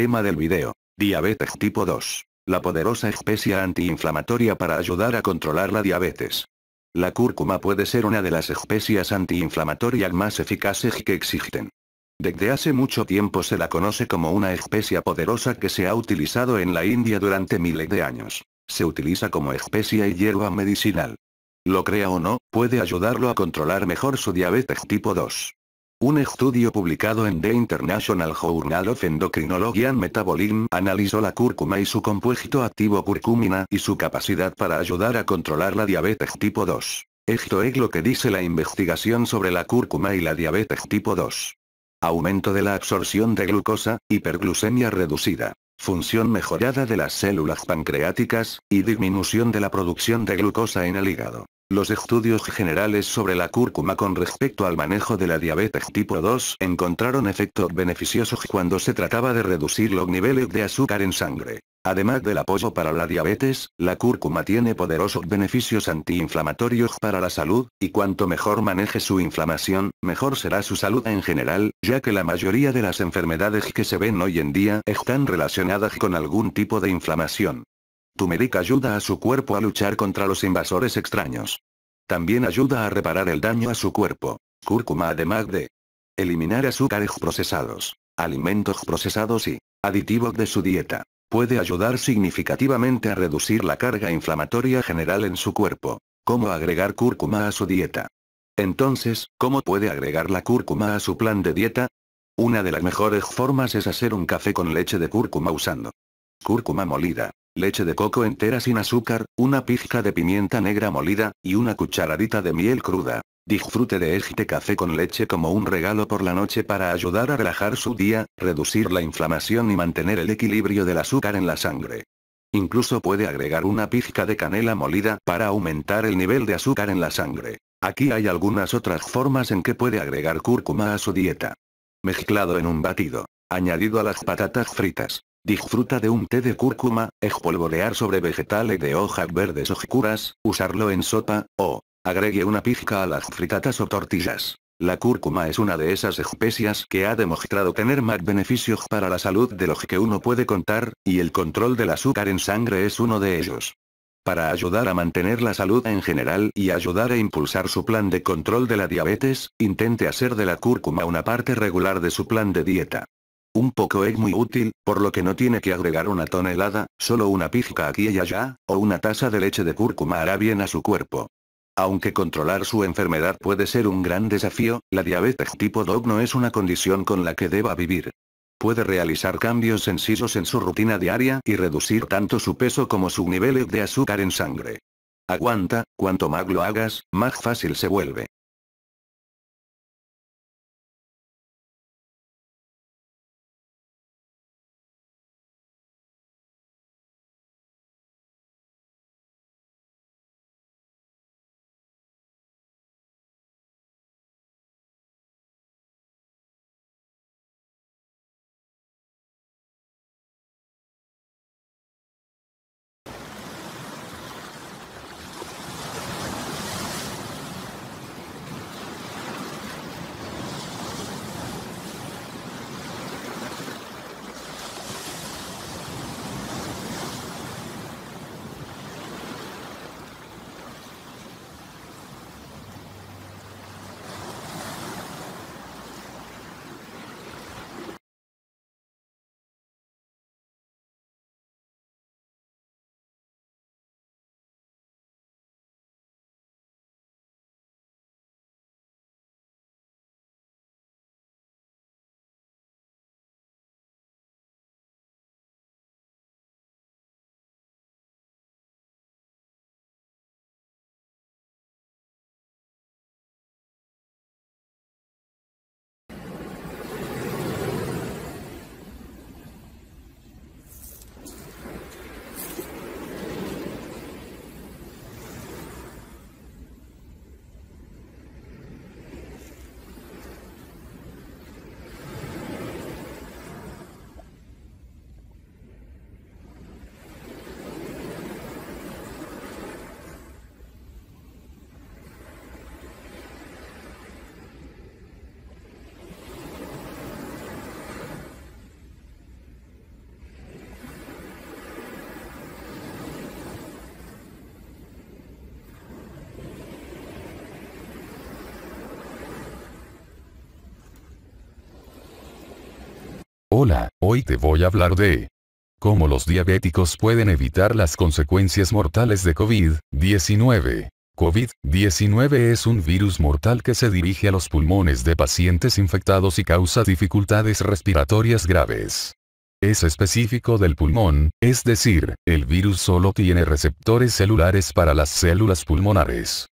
Tema del video. Diabetes tipo 2. La poderosa especia antiinflamatoria para ayudar a controlar la diabetes. La cúrcuma puede ser una de las especias antiinflamatorias más eficaces que existen. Desde hace mucho tiempo se la conoce como una especia poderosa que se ha utilizado en la India durante miles de años. Se utiliza como especia y hierba medicinal. Lo crea o no, puede ayudarlo a controlar mejor su diabetes tipo 2. Un estudio publicado en The International Journal of Endocrinology and Metabolism analizó la cúrcuma y su compuesto activo curcumina y su capacidad para ayudar a controlar la diabetes tipo 2. Esto es lo que dice la investigación sobre la cúrcuma y la diabetes tipo 2. Aumento de la absorción de glucosa, hiperglucemia reducida, función mejorada de las células pancreáticas, y disminución de la producción de glucosa en el hígado. Los estudios generales sobre la cúrcuma con respecto al manejo de la diabetes tipo 2 encontraron efectos beneficiosos cuando se trataba de reducir los niveles de azúcar en sangre. Además del apoyo para la diabetes, la cúrcuma tiene poderosos beneficios antiinflamatorios para la salud, y cuanto mejor maneje su inflamación, mejor será su salud en general, ya que la mayoría de las enfermedades que se ven hoy en día están relacionadas con algún tipo de inflamación. Tu ayuda a su cuerpo a luchar contra los invasores extraños. También ayuda a reparar el daño a su cuerpo. Cúrcuma además de eliminar azúcares procesados, alimentos procesados y aditivos de su dieta. Puede ayudar significativamente a reducir la carga inflamatoria general en su cuerpo. ¿Cómo agregar cúrcuma a su dieta? Entonces, ¿cómo puede agregar la cúrcuma a su plan de dieta? Una de las mejores formas es hacer un café con leche de cúrcuma usando cúrcuma molida, leche de coco entera sin azúcar, una pizca de pimienta negra molida, y una cucharadita de miel cruda. Disfrute de este café con leche como un regalo por la noche para ayudar a relajar su día, reducir la inflamación y mantener el equilibrio del azúcar en la sangre. Incluso puede agregar una pizca de canela molida para aumentar el nivel de azúcar en la sangre. Aquí hay algunas otras formas en que puede agregar cúrcuma a su dieta. Mezclado en un batido. Añadido a las patatas fritas. Disfruta de un té de cúrcuma, espolvorear sobre vegetales de hojas verdes oscuras, usarlo en sopa, o agregue una pizca a las fritatas o tortillas. La cúrcuma es una de esas especias que ha demostrado tener más beneficios para la salud de los que uno puede contar, y el control del azúcar en sangre es uno de ellos. Para ayudar a mantener la salud en general y ayudar a impulsar su plan de control de la diabetes, intente hacer de la cúrcuma una parte regular de su plan de dieta. Un poco es muy útil, por lo que no tiene que agregar una tonelada, solo una pizca aquí y allá, o una taza de leche de cúrcuma hará bien a su cuerpo. Aunque controlar su enfermedad puede ser un gran desafío, la diabetes tipo 2 no es una condición con la que deba vivir. Puede realizar cambios sencillos en su rutina diaria y reducir tanto su peso como su nivel de azúcar en sangre. Aguanta, cuanto más lo hagas, más fácil se vuelve. Hola, hoy te voy a hablar de cómo los diabéticos pueden evitar las consecuencias mortales de COVID-19. COVID-19 es un virus mortal que se dirige a los pulmones de pacientes infectados y causa dificultades respiratorias graves. Es específico del pulmón, es decir, el virus solo tiene receptores celulares para las células pulmonares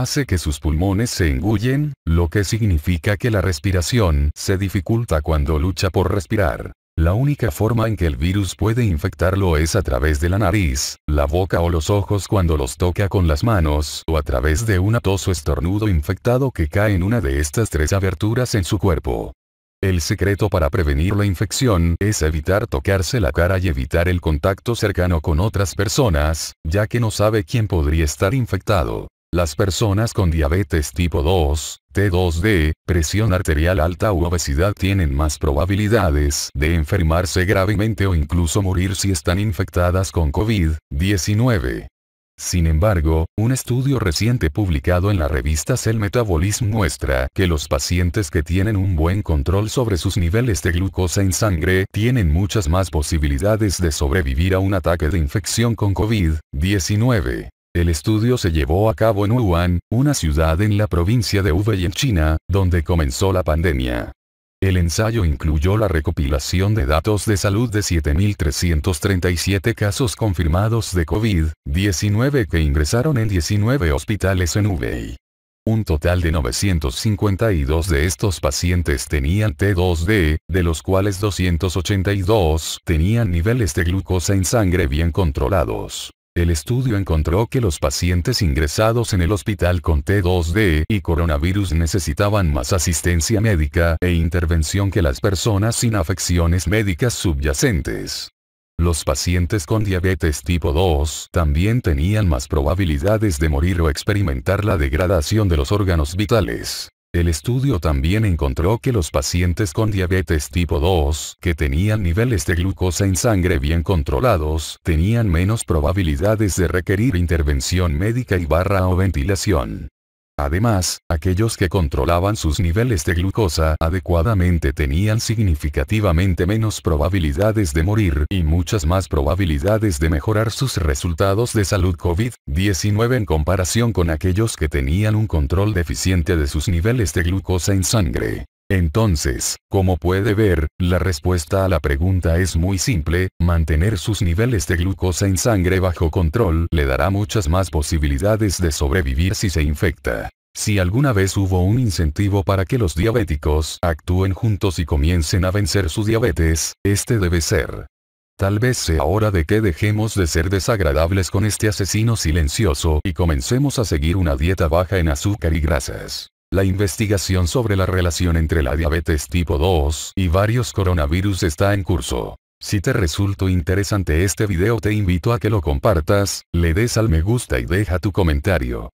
hace que sus pulmones se engullen, lo que significa que la respiración se dificulta cuando lucha por respirar. La única forma en que el virus puede infectarlo es a través de la nariz, la boca o los ojos cuando los toca con las manos o a través de un atoso estornudo infectado que cae en una de estas tres aberturas en su cuerpo. El secreto para prevenir la infección es evitar tocarse la cara y evitar el contacto cercano con otras personas, ya que no sabe quién podría estar infectado. Las personas con diabetes tipo 2, T2D, presión arterial alta u obesidad tienen más probabilidades de enfermarse gravemente o incluso morir si están infectadas con COVID-19. Sin embargo, un estudio reciente publicado en la revista Cell Metabolism muestra que los pacientes que tienen un buen control sobre sus niveles de glucosa en sangre tienen muchas más posibilidades de sobrevivir a un ataque de infección con COVID-19. El estudio se llevó a cabo en Wuhan, una ciudad en la provincia de Hubei en China, donde comenzó la pandemia. El ensayo incluyó la recopilación de datos de salud de 7.337 casos confirmados de COVID-19 que ingresaron en 19 hospitales en Hubei. Un total de 952 de estos pacientes tenían T2D, de los cuales 282 tenían niveles de glucosa en sangre bien controlados. El estudio encontró que los pacientes ingresados en el hospital con T2D y coronavirus necesitaban más asistencia médica e intervención que las personas sin afecciones médicas subyacentes. Los pacientes con diabetes tipo 2 también tenían más probabilidades de morir o experimentar la degradación de los órganos vitales. El estudio también encontró que los pacientes con diabetes tipo 2, que tenían niveles de glucosa en sangre bien controlados, tenían menos probabilidades de requerir intervención médica y barra o ventilación. Además, aquellos que controlaban sus niveles de glucosa adecuadamente tenían significativamente menos probabilidades de morir y muchas más probabilidades de mejorar sus resultados de salud COVID-19 en comparación con aquellos que tenían un control deficiente de sus niveles de glucosa en sangre. Entonces, como puede ver, la respuesta a la pregunta es muy simple, mantener sus niveles de glucosa en sangre bajo control le dará muchas más posibilidades de sobrevivir si se infecta. Si alguna vez hubo un incentivo para que los diabéticos actúen juntos y comiencen a vencer su diabetes, este debe ser. Tal vez sea hora de que dejemos de ser desagradables con este asesino silencioso y comencemos a seguir una dieta baja en azúcar y grasas. La investigación sobre la relación entre la diabetes tipo 2 y varios coronavirus está en curso. Si te resultó interesante este video te invito a que lo compartas, le des al me gusta y deja tu comentario.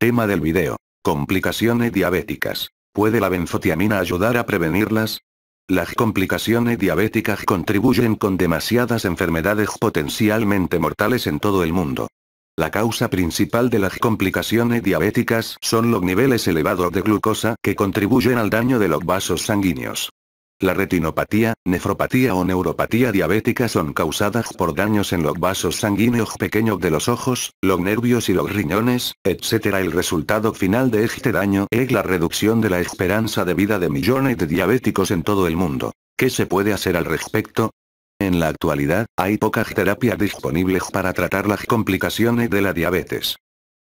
Tema del video. Complicaciones diabéticas. ¿Puede la benzotiamina ayudar a prevenirlas? Las complicaciones diabéticas contribuyen con demasiadas enfermedades potencialmente mortales en todo el mundo. La causa principal de las complicaciones diabéticas son los niveles elevados de glucosa que contribuyen al daño de los vasos sanguíneos. La retinopatía, nefropatía o neuropatía diabética son causadas por daños en los vasos sanguíneos pequeños de los ojos, los nervios y los riñones, etc. El resultado final de este daño es la reducción de la esperanza de vida de millones de diabéticos en todo el mundo. ¿Qué se puede hacer al respecto? En la actualidad, hay pocas terapias disponibles para tratar las complicaciones de la diabetes.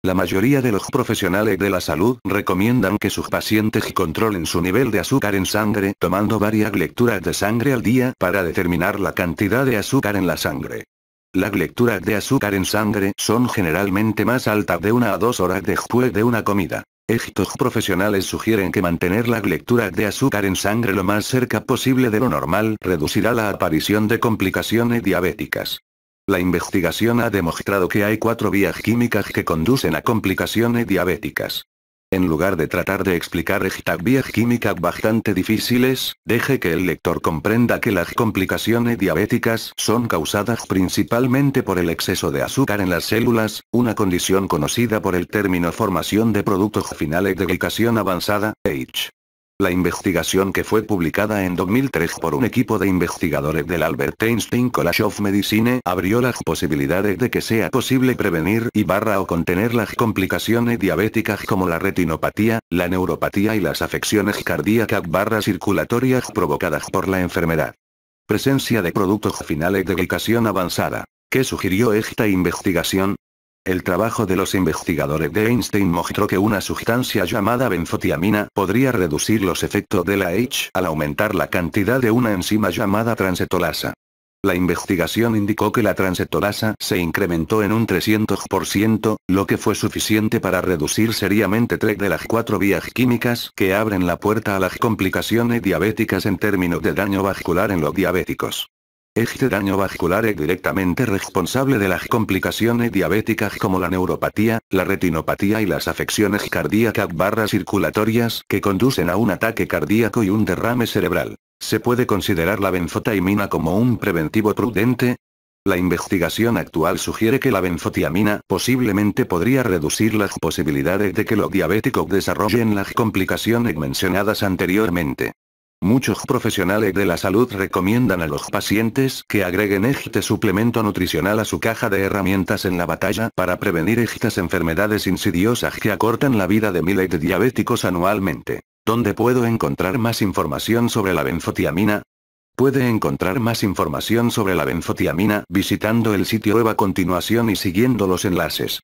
La mayoría de los profesionales de la salud recomiendan que sus pacientes controlen su nivel de azúcar en sangre tomando varias lecturas de sangre al día para determinar la cantidad de azúcar en la sangre. Las lecturas de azúcar en sangre son generalmente más altas de una a dos horas después de una comida. Estos profesionales sugieren que mantener las lecturas de azúcar en sangre lo más cerca posible de lo normal reducirá la aparición de complicaciones diabéticas. La investigación ha demostrado que hay cuatro vías químicas que conducen a complicaciones diabéticas. En lugar de tratar de explicar estas vías químicas bastante difíciles, deje que el lector comprenda que las complicaciones diabéticas son causadas principalmente por el exceso de azúcar en las células, una condición conocida por el término formación de productos finales de glicación avanzada, H. La investigación que fue publicada en 2003 por un equipo de investigadores del Albert Einstein College of Medicine abrió las posibilidades de que sea posible prevenir y barra o contener las complicaciones diabéticas como la retinopatía, la neuropatía y las afecciones cardíacas barra circulatorias provocadas por la enfermedad. Presencia de productos finales de glicación avanzada. ¿Qué sugirió esta investigación? El trabajo de los investigadores de Einstein mostró que una sustancia llamada benzotiamina podría reducir los efectos de la H al aumentar la cantidad de una enzima llamada transetolasa. La investigación indicó que la transetolasa se incrementó en un 300%, lo que fue suficiente para reducir seriamente tres de las cuatro vías químicas que abren la puerta a las complicaciones diabéticas en términos de daño vascular en los diabéticos. Este daño vascular es directamente responsable de las complicaciones diabéticas como la neuropatía, la retinopatía y las afecciones cardíacas barras circulatorias que conducen a un ataque cardíaco y un derrame cerebral. ¿Se puede considerar la benzotiamina como un preventivo prudente? La investigación actual sugiere que la benzotiamina posiblemente podría reducir las posibilidades de que los diabéticos desarrollen las complicaciones mencionadas anteriormente. Muchos profesionales de la salud recomiendan a los pacientes que agreguen este suplemento nutricional a su caja de herramientas en la batalla para prevenir estas enfermedades insidiosas que acortan la vida de miles de diabéticos anualmente. ¿Dónde puedo encontrar más información sobre la benfotiamina? Puede encontrar más información sobre la benfotiamina visitando el sitio web a continuación y siguiendo los enlaces.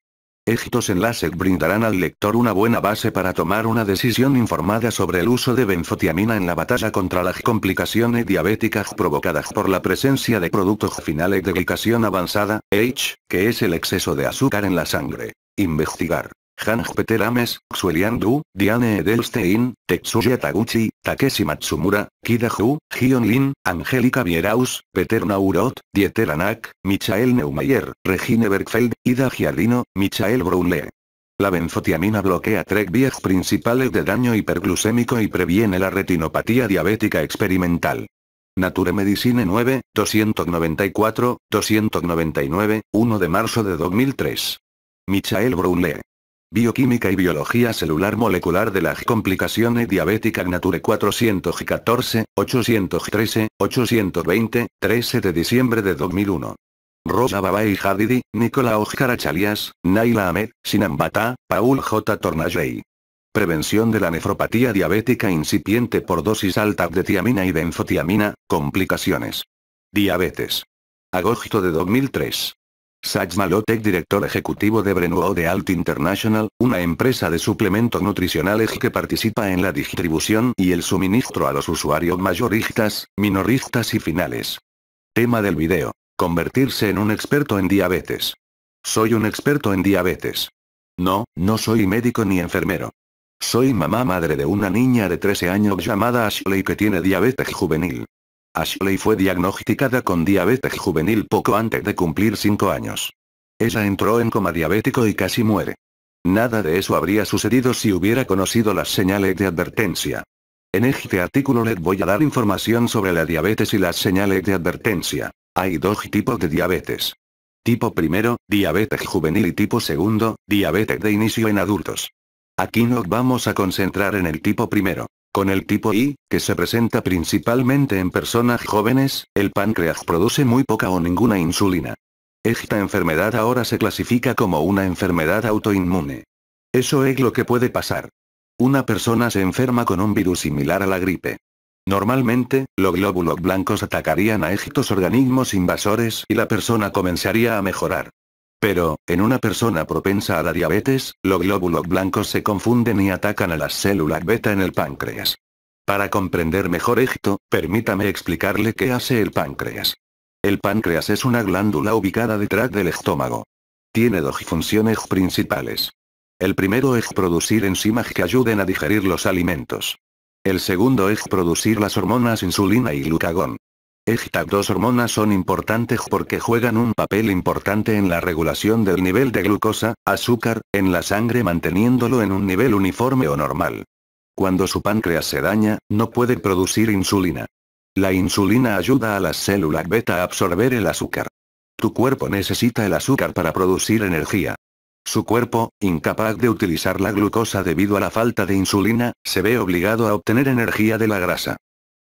Estos enlaces brindarán al lector una buena base para tomar una decisión informada sobre el uso de benzotiamina en la batalla contra las complicaciones diabéticas provocadas por la presencia de productos finales de glicación avanzada, H, que es el exceso de azúcar en la sangre. Investigar. Hanj Peter Ames, Xuelian Du, Diane Edelstein, Tetsuya Taguchi, Takeshi Matsumura, Kida Hu, Lin, Angélica Vieraus, Peter Naurot, Dieter Anak, Michael Neumayer, Regine Bergfeld, Ida Giardino, Michael Brunle. La benzotiamina bloquea tres vías principales de daño hiperglucémico y previene la retinopatía diabética experimental. Nature Medicine 9, 294, 299, 1 de marzo de 2003. Michael Brownlee. Bioquímica y Biología Celular Molecular de las Complicaciones Diabéticas Nature 414, 813, 820, 13 de diciembre de 2001. Rosa Babay Hadidi, Nicolás Chalias, Naila Ahmed, Sinambata, Paul J. Tornajay. Prevención de la nefropatía diabética incipiente por dosis alta de tiamina y benfotiamina, complicaciones. Diabetes. Agosto de 2003. Saj Malotek director ejecutivo de Brenuo de Alt International, una empresa de suplementos nutricionales que participa en la distribución y el suministro a los usuarios mayoristas, minoristas y finales. Tema del video. Convertirse en un experto en diabetes. Soy un experto en diabetes. No, no soy médico ni enfermero. Soy mamá madre de una niña de 13 años llamada Ashley que tiene diabetes juvenil. Ashley fue diagnosticada con diabetes juvenil poco antes de cumplir 5 años. Ella entró en coma diabético y casi muere. Nada de eso habría sucedido si hubiera conocido las señales de advertencia. En este artículo les voy a dar información sobre la diabetes y las señales de advertencia. Hay dos tipos de diabetes. Tipo primero, diabetes juvenil y tipo segundo, diabetes de inicio en adultos. Aquí nos vamos a concentrar en el tipo primero. Con el tipo I, que se presenta principalmente en personas jóvenes, el páncreas produce muy poca o ninguna insulina. Esta enfermedad ahora se clasifica como una enfermedad autoinmune. Eso es lo que puede pasar. Una persona se enferma con un virus similar a la gripe. Normalmente, los glóbulos blancos atacarían a estos organismos invasores y la persona comenzaría a mejorar. Pero, en una persona propensa a la diabetes, los glóbulos blancos se confunden y atacan a las células beta en el páncreas. Para comprender mejor esto, permítame explicarle qué hace el páncreas. El páncreas es una glándula ubicada detrás del estómago. Tiene dos funciones principales. El primero es producir enzimas que ayuden a digerir los alimentos. El segundo es producir las hormonas insulina y glucagón. Estas dos hormonas son importantes porque juegan un papel importante en la regulación del nivel de glucosa, azúcar, en la sangre manteniéndolo en un nivel uniforme o normal. Cuando su páncreas se daña, no puede producir insulina. La insulina ayuda a las células beta a absorber el azúcar. Tu cuerpo necesita el azúcar para producir energía. Su cuerpo, incapaz de utilizar la glucosa debido a la falta de insulina, se ve obligado a obtener energía de la grasa.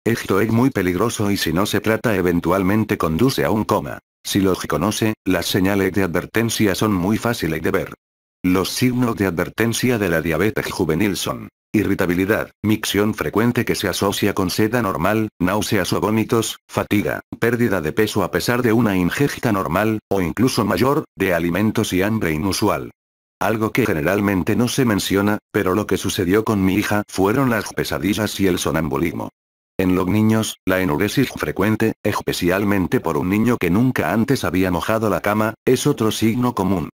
Esto es muy peligroso y si no se trata eventualmente conduce a un coma. Si los reconoce, las señales de advertencia son muy fáciles de ver. Los signos de advertencia de la diabetes juvenil son irritabilidad, micción frecuente que se asocia con seda normal, náuseas o vómitos, fatiga, pérdida de peso a pesar de una ingesta normal, o incluso mayor, de alimentos y hambre inusual. Algo que generalmente no se menciona, pero lo que sucedió con mi hija fueron las pesadillas y el sonambulismo. En los niños, la enuresis frecuente, especialmente por un niño que nunca antes había mojado la cama, es otro signo común.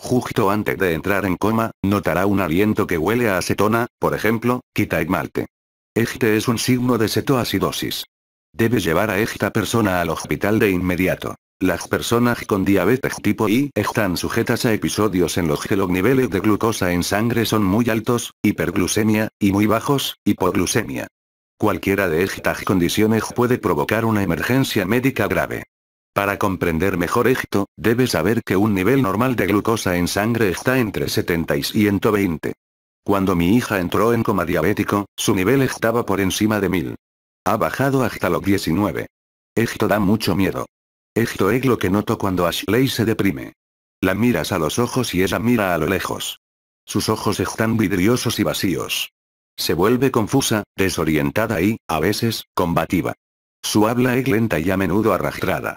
Justo antes de entrar en coma, notará un aliento que huele a acetona, por ejemplo, quita malte. Este es un signo de cetoacidosis. Debe llevar a esta persona al hospital de inmediato. Las personas con diabetes tipo I están sujetas a episodios en los que los niveles de glucosa en sangre son muy altos, hiperglucemia, y muy bajos, hipoglucemia. Cualquiera de estas condiciones puede provocar una emergencia médica grave. Para comprender mejor esto, debes saber que un nivel normal de glucosa en sangre está entre 70 y 120. Cuando mi hija entró en coma diabético, su nivel estaba por encima de 1000. Ha bajado hasta los 19. Esto da mucho miedo. Esto es lo que noto cuando Ashley se deprime. La miras a los ojos y ella mira a lo lejos. Sus ojos están vidriosos y vacíos. Se vuelve confusa, desorientada y, a veces, combativa. Su habla es lenta y a menudo arrastrada.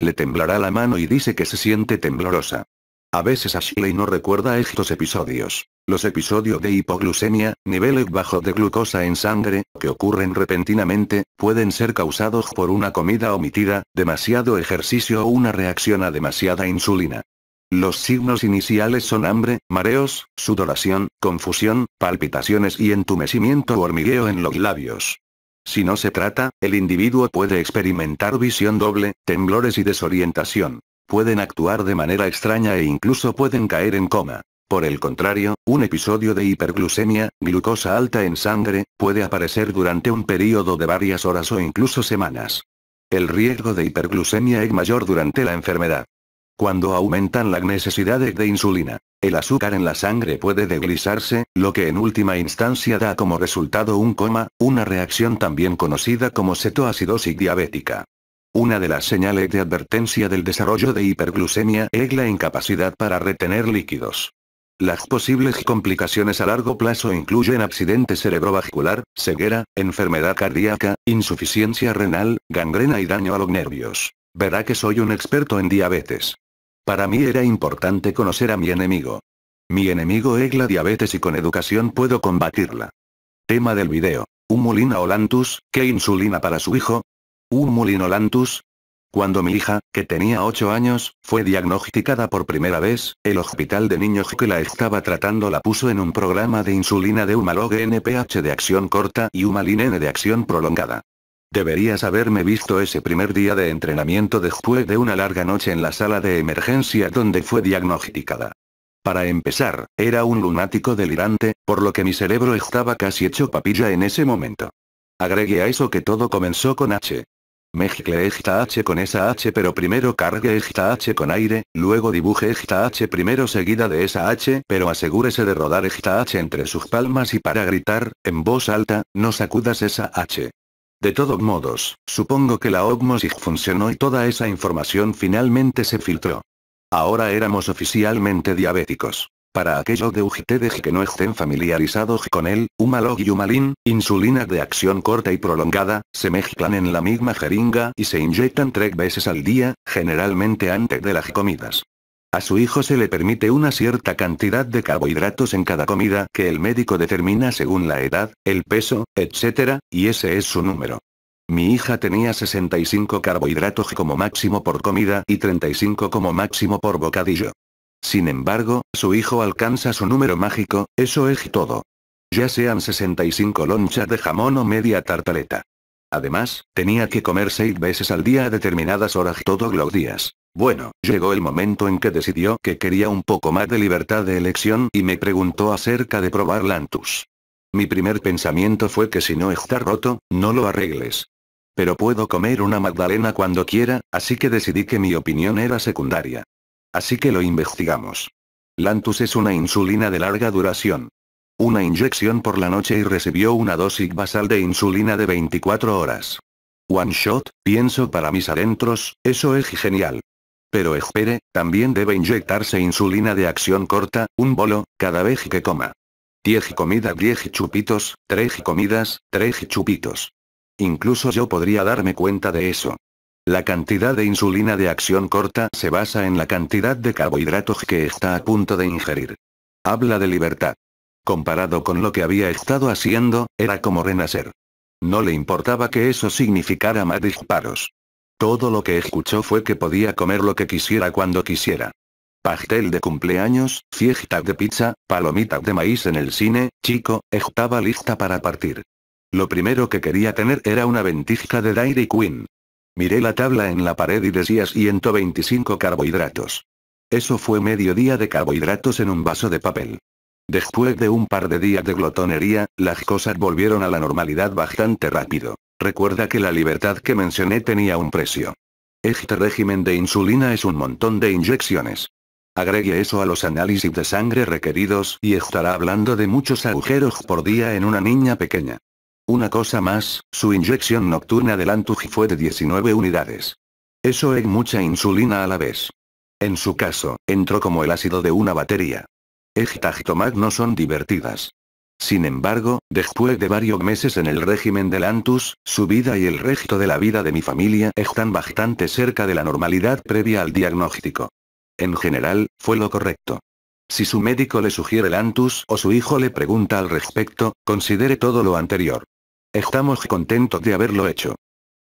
Le temblará la mano y dice que se siente temblorosa. A veces Ashley no recuerda estos episodios. Los episodios de hipoglucemia, niveles bajos de glucosa en sangre, que ocurren repentinamente, pueden ser causados por una comida omitida, demasiado ejercicio o una reacción a demasiada insulina. Los signos iniciales son hambre, mareos, sudoración, confusión, palpitaciones y entumecimiento o hormigueo en los labios. Si no se trata, el individuo puede experimentar visión doble, temblores y desorientación. Pueden actuar de manera extraña e incluso pueden caer en coma. Por el contrario, un episodio de hiperglucemia, glucosa alta en sangre, puede aparecer durante un periodo de varias horas o incluso semanas. El riesgo de hiperglucemia es mayor durante la enfermedad. Cuando aumentan las necesidades de insulina, el azúcar en la sangre puede deslizarse, lo que en última instancia da como resultado un coma, una reacción también conocida como cetoacidosis diabética. Una de las señales de advertencia del desarrollo de hiperglucemia es la incapacidad para retener líquidos. Las posibles complicaciones a largo plazo incluyen accidente cerebrovascular, ceguera, enfermedad cardíaca, insuficiencia renal, gangrena y daño a los nervios. Verá que soy un experto en diabetes. Para mí era importante conocer a mi enemigo. Mi enemigo es la diabetes y con educación puedo combatirla. Tema del video. Humulina Olantus, ¿qué insulina para su hijo? Humulina Olantus. Cuando mi hija, que tenía 8 años, fue diagnosticada por primera vez, el hospital de niños que la estaba tratando la puso en un programa de insulina de Humalog NPH de acción corta y Humalin N de acción prolongada. Deberías haberme visto ese primer día de entrenamiento después de una larga noche en la sala de emergencia donde fue diagnosticada. Para empezar, era un lunático delirante, por lo que mi cerebro estaba casi hecho papilla en ese momento. Agregué a eso que todo comenzó con H. Mezcle esta H con esa H pero primero cargue esta H con aire, luego dibuje esta H primero seguida de esa H pero asegúrese de rodar esta H entre sus palmas y para gritar, en voz alta, no sacudas esa H. De todos modos, supongo que la OGMOSIG funcionó y toda esa información finalmente se filtró. Ahora éramos oficialmente diabéticos. Para aquellos de ustedes que no estén familiarizados con él, Humalog y Humalin, insulina de acción corta y prolongada, se mezclan en la misma jeringa y se inyectan tres veces al día, generalmente antes de las comidas. A su hijo se le permite una cierta cantidad de carbohidratos en cada comida que el médico determina según la edad, el peso, etc., y ese es su número. Mi hija tenía 65 carbohidratos como máximo por comida y 35 como máximo por bocadillo. Sin embargo, su hijo alcanza su número mágico, eso es todo. Ya sean 65 lonchas de jamón o media tartaleta. Además, tenía que comer seis veces al día a determinadas horas todos los días. Bueno, llegó el momento en que decidió que quería un poco más de libertad de elección y me preguntó acerca de probar Lantus. Mi primer pensamiento fue que si no está roto, no lo arregles. Pero puedo comer una magdalena cuando quiera, así que decidí que mi opinión era secundaria. Así que lo investigamos. Lantus es una insulina de larga duración. Una inyección por la noche y recibió una dosis basal de insulina de 24 horas. One shot, pienso para mis adentros, eso es genial. Pero espere, también debe inyectarse insulina de acción corta, un bolo, cada vez que coma. 10 comida 10 chupitos, 3 comidas, 3 chupitos. Incluso yo podría darme cuenta de eso. La cantidad de insulina de acción corta se basa en la cantidad de carbohidratos que está a punto de ingerir. Habla de libertad. Comparado con lo que había estado haciendo, era como renacer. No le importaba que eso significara más disparos. Todo lo que escuchó fue que podía comer lo que quisiera cuando quisiera. Pastel de cumpleaños, fiesta de pizza, palomita de maíz en el cine, chico, estaba lista para partir. Lo primero que quería tener era una ventisca de Dairy Queen. Miré la tabla en la pared y decía 125 carbohidratos. Eso fue medio día de carbohidratos en un vaso de papel. Después de un par de días de glotonería, las cosas volvieron a la normalidad bastante rápido. Recuerda que la libertad que mencioné tenía un precio. Este régimen de insulina es un montón de inyecciones. Agregue eso a los análisis de sangre requeridos y estará hablando de muchos agujeros por día en una niña pequeña. Una cosa más, su inyección nocturna del Lantuj fue de 19 unidades. Eso es mucha insulina a la vez. En su caso, entró como el ácido de una batería. Ejtagtomac no son divertidas. Sin embargo, después de varios meses en el régimen del ANTUS, su vida y el resto de la vida de mi familia están bastante cerca de la normalidad previa al diagnóstico. En general, fue lo correcto. Si su médico le sugiere Lantus o su hijo le pregunta al respecto, considere todo lo anterior. Estamos contentos de haberlo hecho.